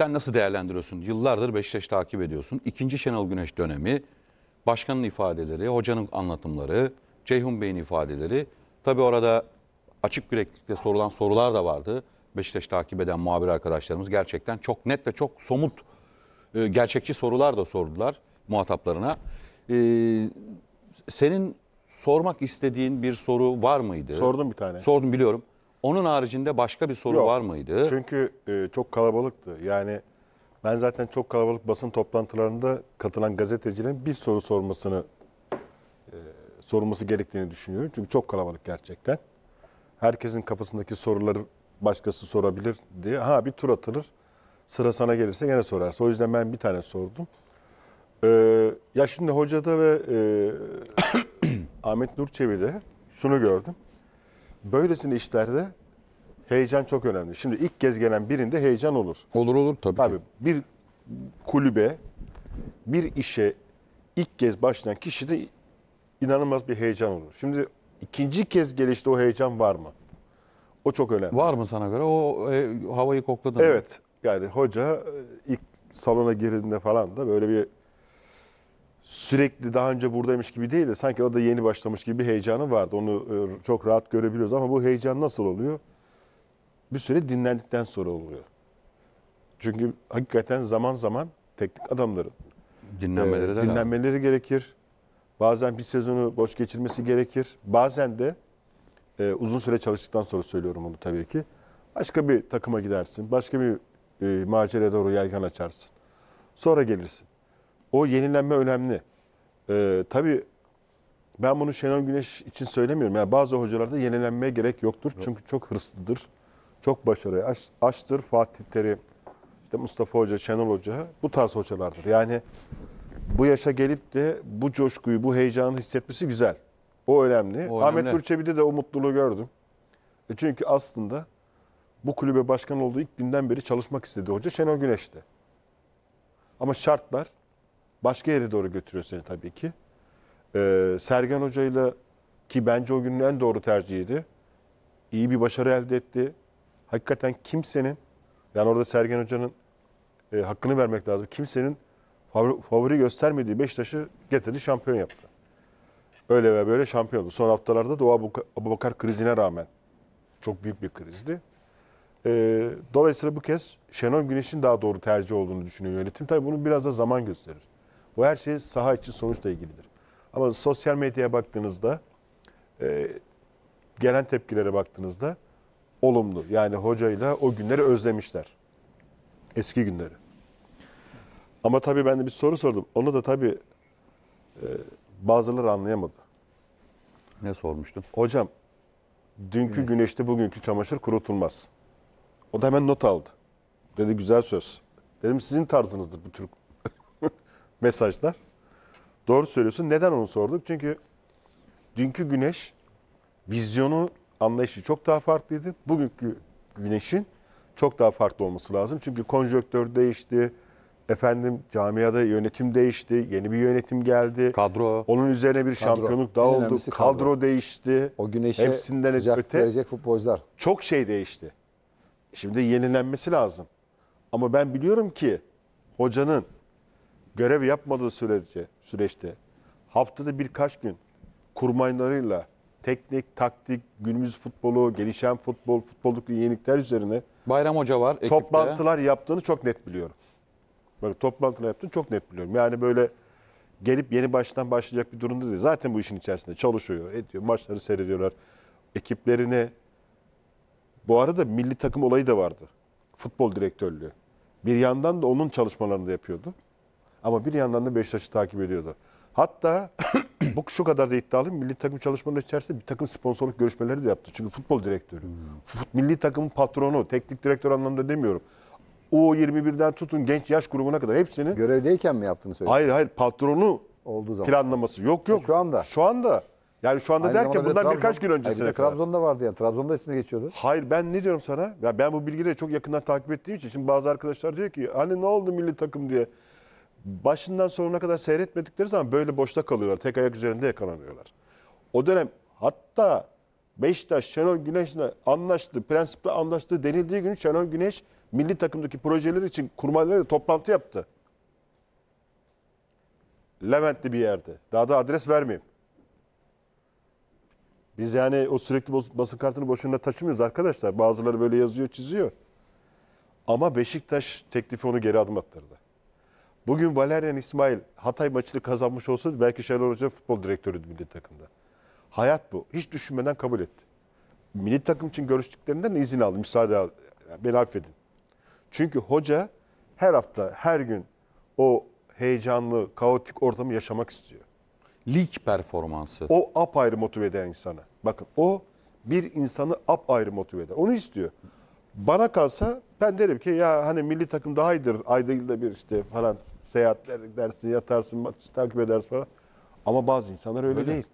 Sen nasıl değerlendiriyorsun? Yıllardır Beşiktaş takip ediyorsun. İkinci Şenol Güneş dönemi, başkanın ifadeleri, hocanın anlatımları, Ceyhun Bey'in ifadeleri. Tabii orada açık yüreklikle sorulan sorular da vardı. Beşiktaş takip eden muhabir arkadaşlarımız gerçekten çok net ve çok somut, e, gerçekçi sorular da sordular muhataplarına. E, senin sormak istediğin bir soru var mıydı? Sordum bir tane. Sordum biliyorum. Onun haricinde başka bir soru Yok, var mıydı? Çünkü e, çok kalabalıktı. Yani ben zaten çok kalabalık basın toplantılarında katılan gazetecilerin bir soru sormasını e, sorması gerektiğini düşünüyorum. Çünkü çok kalabalık gerçekten. Herkesin kafasındaki soruları başkası sorabilir diye. Ha bir tur atılır. Sıra sana gelirse gene sorarsa. O yüzden ben bir tane sordum. Ee, ya şimdi hocada ve e, Ahmet Nurçevi'de şunu gördüm. Böylesine işlerde heyecan çok önemli. Şimdi ilk kez gelen birinde heyecan olur. Olur olur tabii. Tabii ki. bir kulübe, bir işe ilk kez başlayan kişi de inanılmaz bir heyecan olur. Şimdi ikinci kez gelişte o heyecan var mı? O çok önemli. Var mı sana göre? O e, havayı kokladın mı? Evet. Yani hoca e, ilk salona girdiğinde falan da böyle bir sürekli daha önce buradaymış gibi değil de sanki orada yeni başlamış gibi bir heyecanı vardı. Onu e, çok rahat görebiliyoruz ama bu heyecan nasıl oluyor? Bir süre dinlendikten sonra oluyor. Çünkü hakikaten zaman zaman teknik adamların dinlenmeleri, e, dinlenmeleri gerekir. Bazen bir sezonu boş geçirmesi gerekir. Bazen de e, uzun süre çalıştıktan sonra söylüyorum bunu tabii ki. Başka bir takıma gidersin. Başka bir e, maceraya doğru yaygan açarsın. Sonra gelirsin. O yenilenme önemli. Ee, tabii ben bunu Şenol Güneş için söylemiyorum. Yani bazı hocalarda yenilenmeye gerek yoktur. Yok. Çünkü çok hırslıdır. Çok başarıya aç, açtır. Fatih Terim, işte Mustafa Hoca, Şenol Hoca bu tarz hocalardır. Yani bu yaşa gelip de bu coşkuyu, bu heyecanı hissetmesi güzel. O önemli. O Ahmet önemli. Burçebi'de de o mutluluğu gördüm. E çünkü aslında bu kulübe başkan olduğu ilk günden beri çalışmak istedi hoca Şenol Güneş'ti. Ama şartlar başka yere doğru götürüyor seni tabii ki. Ee, Sergen Hoca ile ki bence o günün en doğru tercihiydi. İyi bir başarı elde etti. Hakikaten kimsenin yani orada Sergen Hoca'nın e, hakkını vermek lazım. Kimsenin favori, favori göstermediği Beşiktaş'ı getirdi şampiyon yaptı. Öyle ve böyle şampiyondu. Son haftalarda da o Bakar krizine rağmen çok büyük bir krizdi. E, dolayısıyla bu kez Şenol Güneş'in daha doğru tercih olduğunu düşünüyor yönetim. Tabii bunu biraz da zaman gösterir. Bu her şey saha içi sonuçla ilgilidir. Ama sosyal medyaya baktığınızda e, gelen tepkilere baktığınızda olumlu. Yani hocayla o günleri özlemişler. Eski günleri. Ama tabii ben de bir soru sordum. Onu da tabii e, bazıları anlayamadı. Ne sormuştun? Hocam, dünkü Güneş. güneşte bugünkü çamaşır kurutulmaz. O da hemen not aldı. Dedi güzel söz. Dedim sizin tarzınızdır bu Türk mesajlar. Doğru söylüyorsun. Neden onu sorduk? Çünkü dünkü güneş vizyonu anlayışı çok daha farklıydı. Bugünkü güneşin çok daha farklı olması lazım. Çünkü konjöktör değişti. Efendim camiada yönetim değişti. Yeni bir yönetim geldi. Kadro. Onun üzerine bir kadro. daha oldu. Kadro. kadro değişti. O güneşe Hepsinden sıcak öte. verecek futbolcular. Çok şey değişti. Şimdi yenilenmesi lazım. Ama ben biliyorum ki hocanın görev yapmadığı sürece süreçte haftada birkaç gün kurmaylarıyla teknik, taktik, günümüz futbolu, gelişen futbol, futboldaki yenilikler üzerine Bayram Hoca var ekipte. Toplantılar yaptığını çok net biliyorum. Böyle toplantılar yaptığını çok net biliyorum. Yani böyle gelip yeni baştan başlayacak bir durumda değil. Zaten bu işin içerisinde çalışıyor, ediyor, maçları seyrediyorlar. Ekiplerini bu arada milli takım olayı da vardı. Futbol direktörlüğü. Bir yandan da onun çalışmalarını da yapıyordu. Ama bir yandan da Beşiktaş'ı takip ediyordu. Hatta bu şu kadar da iddialı milli takım çalışmaları içerisinde bir takım sponsorluk görüşmeleri de yaptı. Çünkü futbol direktörü, hmm. fut, milli takımın patronu, teknik direktör anlamında demiyorum. U21'den tutun genç yaş grubuna kadar hepsini görevdeyken mi yaptığını söyledi? Hayır hayır patronu olduğu zaman planlaması yok yok. Ha, şu anda. Şu anda. Yani şu anda Aynı derken bundan Trabzon, birkaç gün öncesine hayır, Trabzon'da vardı yani. Trabzon'da ismi geçiyordu. Hayır ben ne diyorum sana? Ya ben bu bilgileri çok yakından takip ettiğim için şimdi bazı arkadaşlar diyor ki hani ne oldu milli takım diye başından sonuna kadar seyretmedikleri zaman böyle boşta kalıyorlar. Tek ayak üzerinde yakalanıyorlar. O dönem hatta Beşiktaş Şenol Güneş'le anlaştı, prensiple anlaştı denildiği gün Şenol Güneş milli takımdaki projeler için kurmaylarıyla toplantı yaptı. Levent'li bir yerde. Daha da adres vermeyeyim. Biz yani o sürekli basın kartını boşuna taşımıyoruz arkadaşlar. Bazıları böyle yazıyor, çiziyor. Ama Beşiktaş teklifi onu geri adım attırdı. Bugün Valerian İsmail Hatay maçını kazanmış olsaydı belki Şenol Hoca futbol direktörüydü milli takımda. Hayat bu. Hiç düşünmeden kabul etti. Milli takım için görüştüklerinden de izin aldı. Müsaade aldı. Yani beni affedin. Çünkü hoca her hafta, her gün o heyecanlı, kaotik ortamı yaşamak istiyor. Lig performansı. O apayrı motive eden insana. Bakın o bir insanı apayrı motive eder. Onu istiyor. Bana kalsa ben derim ki ya hani milli takım daha iyidir. Ayda yılda bir işte falan seyahatler dersin, yatarsın, maçı takip edersin falan. Ama bazı insanlar öyle, öyle değil.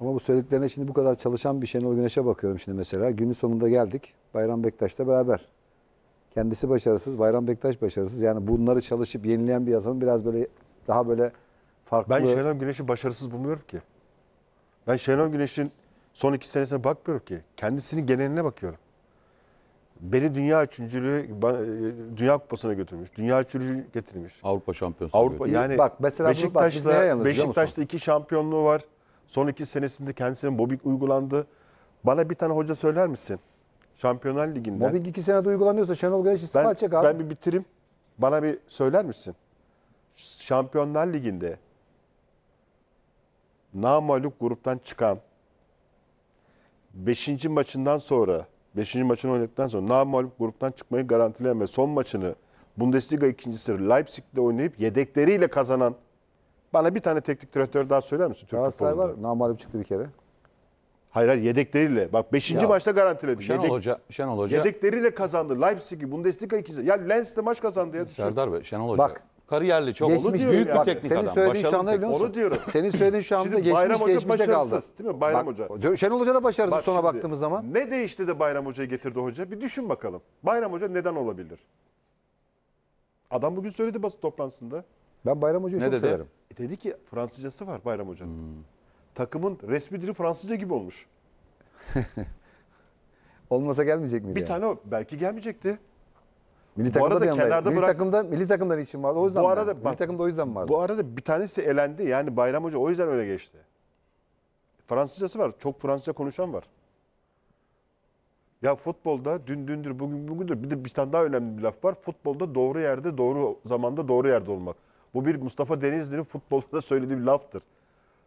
Ama bu söylediklerine şimdi bu kadar çalışan bir Şenol Güneş'e bakıyorum şimdi mesela. Günün sonunda geldik. Bayram Bektaş'la beraber. Kendisi başarısız, Bayram Bektaş başarısız. Yani bunları çalışıp yenileyen bir yazılım biraz böyle daha böyle farklı. Ben Şenol Güneş'i başarısız bulmuyorum ki. Ben Şenol Güneş'in son iki senesine bakmıyorum ki. Kendisinin geneline bakıyorum. Beni dünya üçüncülüğü, e, dünya kupasına götürmüş. Dünya üçüncülüğü getirmiş. Avrupa şampiyonası. Avrupa yani bak mesela bu- bak biz Beşiktaş'ta iki şampiyonluğu var. Son iki senesinde kendisine mobbing uygulandı. Bana bir tane hoca söyler misin? Şampiyonlar Ligi'nden. Mobbing iki senede uygulanıyorsa Şenol Güneş istifa Ben, edecek abi. ben bir bitireyim. Bana bir söyler misin? Şampiyonlar Ligi'nde namaluk gruptan çıkan 5. maçından sonra 5. maçını oynadıktan sonra namalup gruptan çıkmayı garantileyen ve son maçını Bundesliga ikincisi Leipzig'de oynayıp yedekleriyle kazanan bana bir tane teknik direktör daha söyler misin? Türk Galatasaray var. Namalup çıktı bir kere. Hayır hayır yedekleriyle. Bak 5. maçta garantiledi. Şenol Yedek, Hoca, Şenol Hoca. Yedekleriyle kazandı. Leipzig'i Bundesliga ikincisi. Ya Lens de maç kazandı ya. Serdar Bey Şenol Hoca. Bak Kariyerli çok olur. Geçmiş büyük bir teknik senin adam. başarılı. şu Onu diyorum. Senin söylediğin şu anda Şimdi geçmiş geçmişe kaldı. değil mi Bayram Hoca? Şenol Hoca da başarısız Bak sona şimdi, baktığımız zaman. Ne değişti de Bayram Hoca'yı getirdi hoca? Bir düşün bakalım. Bayram Hoca neden olabilir? Adam bugün söyledi basın toplantısında. Ben Bayram Hoca'yı Ne çok dedi? severim. E dedi ki Fransızcası var Bayram Hoca'nın. Takımın resmi dili Fransızca gibi olmuş. Olmasa gelmeyecek miydi? Bir yani? tane o belki gelmeyecekti. Milli bu arada da kenarda milli bırak... takımda milli takımdan için vardı. O yüzden. Bu arada milli takımda o yüzden vardı. Bu arada bir tanesi elendi. Yani Bayram Hoca o yüzden öyle geçti. Fransızcası var. Çok Fransızca konuşan var. Ya futbolda dün dündür bugün bugündür bir de bir tane daha önemli bir laf var. Futbolda doğru yerde doğru zamanda doğru yerde olmak. Bu bir Mustafa Denizli'nin futbolda da söylediği bir laftır.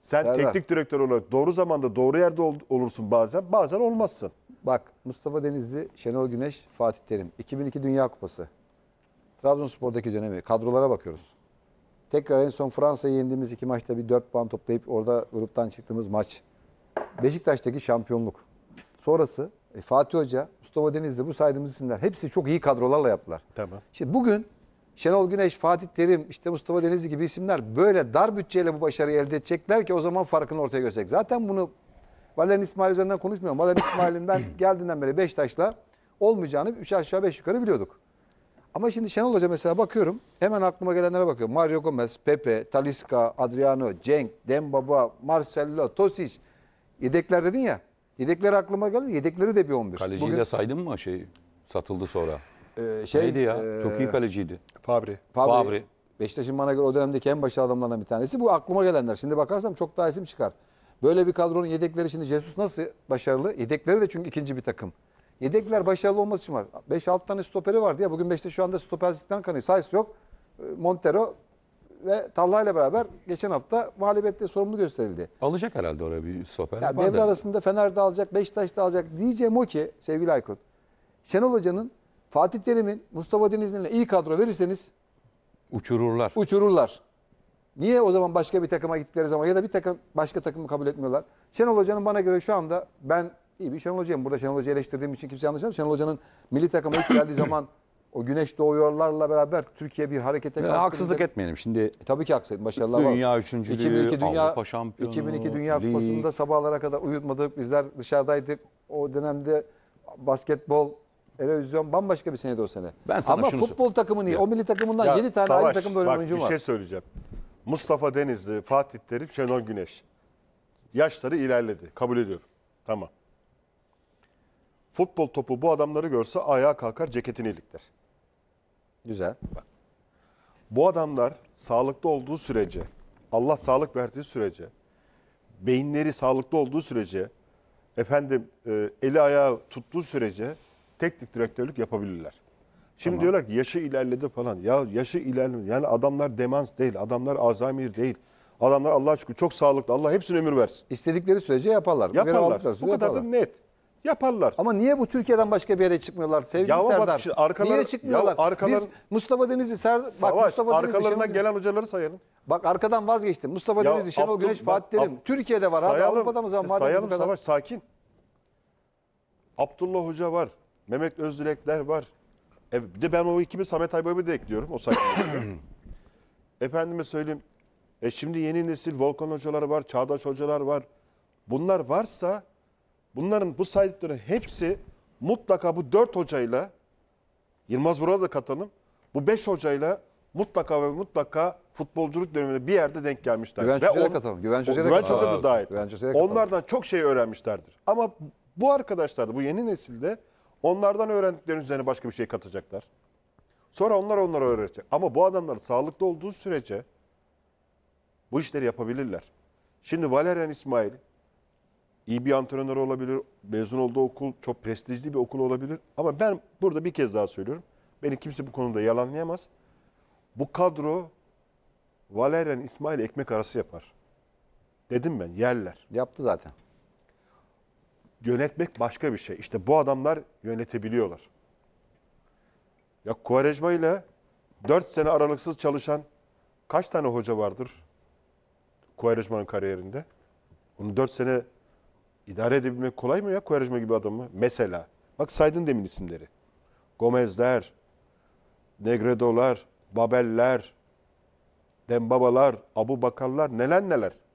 Sen Serdar. teknik direktör olarak doğru zamanda doğru yerde ol, olursun bazen bazen olmazsın. Bak Mustafa Denizli, Şenol Güneş, Fatih Terim. 2002 Dünya Kupası. Trabzonspor'daki dönemi. Kadrolara bakıyoruz. Tekrar en son Fransa'yı yendiğimiz iki maçta bir dört puan toplayıp orada gruptan çıktığımız maç. Beşiktaş'taki şampiyonluk. Sonrası e, Fatih Hoca, Mustafa Denizli bu saydığımız isimler hepsi çok iyi kadrolarla yaptılar. Tamam. Şimdi bugün Şenol Güneş, Fatih Terim, işte Mustafa Denizli gibi isimler böyle dar bütçeyle bu başarıyı elde edecekler ki o zaman farkını ortaya gösterecek. Zaten bunu Valerian İsmail üzerinden konuşmuyorum. Valerian İsmail'in ben geldiğinden beri Beşiktaş'la olmayacağını 3 aşağı 5 yukarı biliyorduk. Ama şimdi Şenol Hoca mesela bakıyorum. Hemen aklıma gelenlere bakıyorum. Mario Gomez, Pepe, Talisca, Adriano, Cenk, Dembaba, Marcelo, Tosic. Yedekler dedin ya. Yedekler aklıma geldi. Yedekleri de bir 11. Kaleciyi Bugün, de saydın mı şey? Satıldı sonra. E, şey, Neydi ya? E, çok iyi kaleciydi. Fabri. Fabri. Fabri. Beşiktaş'ın bana göre o dönemdeki en başarılı adamlardan bir tanesi. Bu aklıma gelenler. Şimdi bakarsam çok daha isim çıkar. Böyle bir kadronun yedekleri şimdi Jesus nasıl başarılı? Yedekleri de çünkü ikinci bir takım. Yedekler başarılı olması için var. 5-6 tane stoperi vardı ya. Bugün 5'te şu anda stoper stopersizlikten kanıyor. Sayısı yok. E, Montero ve Talla ile beraber geçen hafta mağlubiyetle sorumlu gösterildi. Alacak herhalde oraya bir stoper. Yani devre arasında Fener de alacak, Beşiktaş da alacak. Diyeceğim o ki sevgili Aykut. Şenol Hoca'nın, Fatih Terim'in, Mustafa Denizli'nin iyi kadro verirseniz uçururlar. Uçururlar. Niye o zaman başka bir takıma gittikleri zaman ya da bir takım başka takımı kabul etmiyorlar? Şenol Hoca'nın bana göre şu anda ben iyi bir Şenol Hoca'yım. Burada Şenol Hoca'yı eleştirdiğim için kimse yanlış Şenol Hoca'nın milli takıma ilk geldiği zaman o güneş doğuyorlarla beraber Türkiye bir harekete kalktı. Haksızlık etmeyelim. Şimdi e, tabii ki haksızlık. Başarılar dünya var. Üçüncülüğü, 2002 dünya, Avrupa şampiyonu. 2002 Dünya lig. Kupası'nda sabahlara kadar uyutmadık. Bizler dışarıdaydık. O dönemde basketbol Erevizyon bambaşka bir seneydi o sene. Ben sana Ama şunu futbol takımı niye? Ya, o milli takımından ya, 7 tane savaş, aynı takım böyle bak, var. bir şey söyleyeceğim. Mustafa Denizli, Fatih Terim, Şenol Güneş. Yaşları ilerledi. Kabul ediyorum. Tamam. Futbol topu bu adamları görse ayağa kalkar ceketini ilikler. Güzel. Bak. Bu adamlar sağlıklı olduğu sürece, Allah sağlık verdiği sürece, beyinleri sağlıklı olduğu sürece, efendim e, eli ayağı tuttuğu sürece teknik direktörlük yapabilirler. Şimdi tamam. diyorlar ki yaşı ilerledi falan. Ya yaşı ilerledi. Yani adamlar demans değil. Adamlar azamir değil. Adamlar Allah aşkına çok sağlıklı. Allah hepsine ömür versin. İstedikleri sürece yaparlar. Yaparlar. Bu kadar da net. Yaparlar. Ama niye bu Türkiye'den başka bir yere çıkmıyorlar sevgili ya Serdar? Bak, şimdi arkalar, niye çıkmıyorlar? Ya arkalar, Biz Mustafa Denizli, Ser, Savaş, bak Mustafa arkalarına Denizli, gelen hocaları sayalım. Bak arkadan vazgeçtim. Mustafa ya, Denizli, Şenol Güneş, Fatih Terim. Türkiye'de var. Sayalım, abi, Avrupa'da mı zaman? İşte sayalım Savaş sakin. Abdullah Hoca var. Mehmet Özdilekler var. E, bir de ben o ekibi Samet Aybabı da ekliyorum. O sayfaya. Efendime söyleyeyim. E şimdi yeni nesil Volkan hocalar var, Çağdaş hocalar var. Bunlar varsa bunların bu saydıkları hepsi mutlaka bu dört hocayla Yılmaz burada da katalım. Bu beş hocayla mutlaka ve mutlaka futbolculuk döneminde bir yerde denk gelmişler. Güvenç Hoca'ya da katalım. Güvenç Hoca'ya da, Güvenç Hoca da dahil. Güvenç Onlardan çok şey öğrenmişlerdir. Ama bu arkadaşlar da, bu yeni nesilde Onlardan öğrendiklerinin üzerine başka bir şey katacaklar. Sonra onlar onları öğretecek. Ama bu adamlar sağlıklı olduğu sürece bu işleri yapabilirler. Şimdi Valerian İsmail iyi bir antrenör olabilir. Mezun olduğu okul çok prestijli bir okul olabilir. Ama ben burada bir kez daha söylüyorum. Beni kimse bu konuda yalanlayamaz. Bu kadro Valerian İsmail ekmek arası yapar. Dedim ben yerler. Yaptı zaten. Yönetmek başka bir şey. İşte bu adamlar yönetebiliyorlar. Ya Kuvarejma ile 4 sene aralıksız çalışan kaç tane hoca vardır Kuvarejma'nın kariyerinde? Onu 4 sene idare edebilmek kolay mı ya Kuvarejma gibi adamı? Mesela. Bak saydın demin isimleri. Gomezler, Negredolar, Babeller, Dembabalar, Abu Bakarlar neler neler.